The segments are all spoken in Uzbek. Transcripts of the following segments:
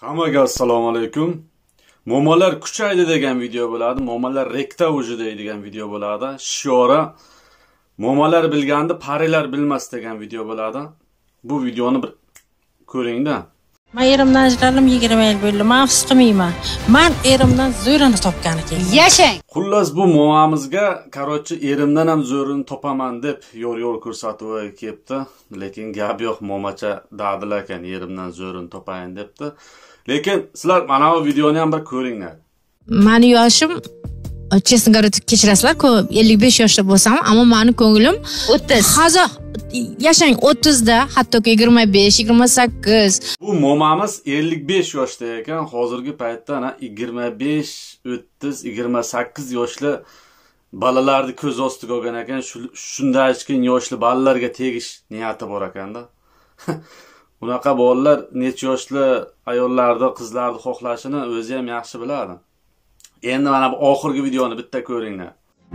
Hammaga assalomu alaykum. Mo'monlar kuchaydi degan video bo'ladi. Mo'monlar rekta ujida degan video bo'ladi. Shiora mo'monlar bilganda parilar bilmas degan video bo'ladi. Bu videoni bir ko'ringda. man erimdan ajraldim yigirma yil bo'ldi man afsus qilmayman man erimdan zo'rini topgan ekanman yashang xullas bu moamizga короче erimdan ham zo'rini topaman deb yo'l yo'l ko'rsatib kelibdi lekin gap yo'q momacha dadilar ekan erimdan zo'rini topayin debdi lekin sizlar mana bu videoni ham bir ko'ringlar mani yoshim честно говоря kechirasizlar ellik besh yoshda bo'lsam ammo mani ko'nglim o'ttiz hozir yashang o'ttizda hattoki yigirma besh yigirma sakkiz bu momamiz ellik besh yoshda ekan hozirgi paytda ana yigirma besh o'ttiz yigirma sakkiz yoshli bolalarni ko'z ostiga olgan ekan shundaychkin yoshli bolalarga tegish niyati bor ekanda unaqa bolalar necha yoshli ayollarni qizlarni xohlashini o'zi ham yaxshi biladi endi mana bu oxirgi videoni bitta ko'ringlar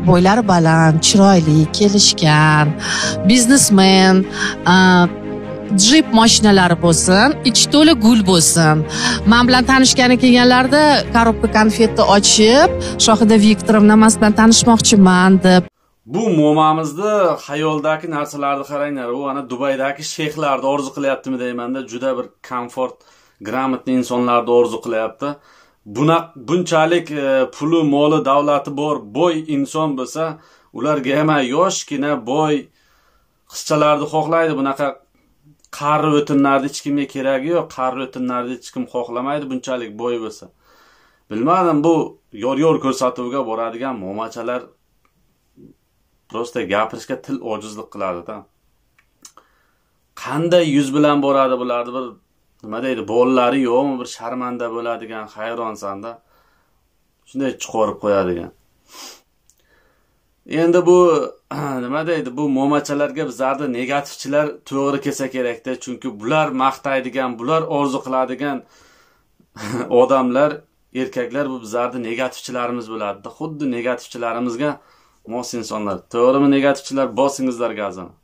bo'ylari baland chiroyli kelishgan biznesmen jip mashinalari bo'lsin ichi to'la gul bo'lsin man bilan tanishgani kelganlarda коробка konfetni ochib shohida viktorovna man bilan tanishmoqchiman deb bu mo'mamizni xayoldagi narsalarni qaranglar u ana dubaydagi sheyxlarni orzu qilyaptimi deymanda juda bir komfort грамотный insonlarni orzu qilyapti buna bunchalik e, puli moli davlati bor boy inson bo'lsa ularga ham yoshgina boy qizchalarni xohlaydi bunaqa qari o'tinlarni hech kimga keragi yo'q qari o'tinlarni hech kim xohlamaydi bunchalik boy bo'lsa bilmadim bu yor yor ko'rsatuvga boradigan momachalar prosta gapirishga til ojizlik qiladida qanday yuz bilan boradi bularni bir nima deydi bolalari yo'qmi bir sharmanda bo'ladigan hayronsanda shunday chiqarib qo'yadigan endi bu nima deydi bu mo'machalarga bizlarni negativchilar to'g'ri kelsa kerakda chunki bular maqtaydigan bular orzu qiladigan odamlar erkaklar bu bizlarni negativchilarimiz bo'ladida xuddi negativchilarimizga mos insonlar to'g'rimi negativchilar bosingizlar gazini